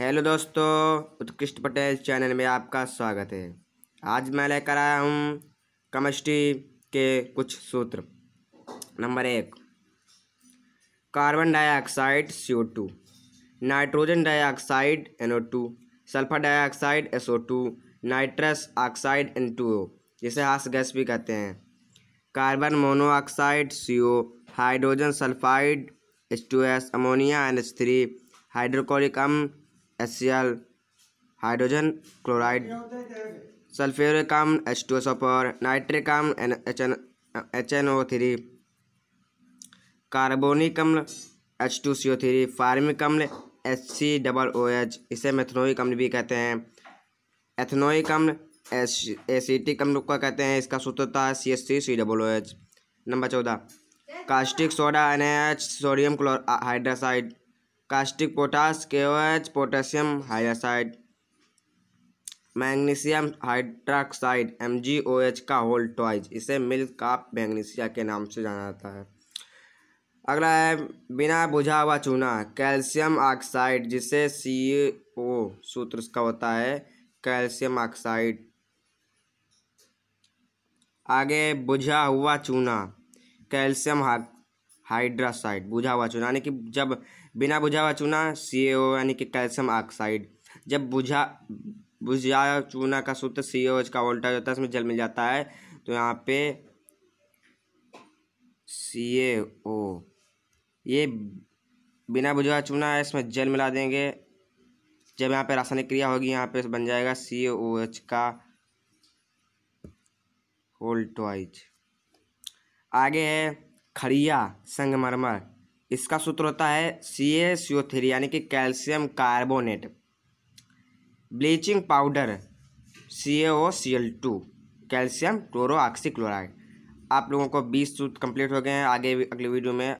hello दोस्तों उत्कृष्ट Patel channel में आपका स्वागत है आज मैं लेकर आया हूँ कमिस्ट्री के कुछ सूत्र नंबर एक carbon dioxide CO two nitrogen dioxide O two sulphur dioxide O two nitrous oxide N two O जिसे हास गैस भी कहते हैं carbon monoxide CO hydrogen sulphide H two S ammonia N H three hydrochloric अम्ल S C L hydrogen chloride sulphuric काम H two S पर nitric काम H N H N O three carbonic अम्ल H two C O three formic अम्ल H C double O H इसे मेथनोई कम्ल भी कहते हैं एथनोई एस अम्ल टी अम्ल का कहते हैं इसका सूत्रता है C S C C double O H number चौदह caustic soda N H sodium क्लोर हाइड्रासाइड कास्टिक पोटास केवच पोटेशियम हाइसाइड magnesium hydroxide M G O H का होल टॉइज इसे मिल्क काप मैग्नीशिया के नाम से जाना जाता है अगला है बिना बुझा हुआ चूना कैल्शियम ऑक्साइड जिसे सी ओ सूत्र का होता है कैल्शियम ऑक्साइड आगे बुझा हुआ चूना कैल्शियम हाइड्रासाइड बुझा हुआ चूना यानी कि जब बिना बुझा हुआ चूना सी यानी कि कैल्शियम ऑक्साइड जब बुझा बुझा चूना का सूत्र सी ओ एच का वोल्टा होता है इसमें जल मिल जाता है तो यहाँ पे सी ए ओ ये बिना बुझा चूना है इसमें जल मिला देंगे जब यहाँ पे रासायनिक क्रिया होगी यहाँ पे बन जाएगा सी ओ एच का होल्टवाइज आगे है खड़िया संगमरमर इसका सूत्र होता है सी ए सीओ थ्री यानी कि calcium carbonate bleaching powder C A O C L two calcium oxychloride आप लोगों को बीस सूत्र कंप्लीट हो गए हैं आगे अगले वीडियो में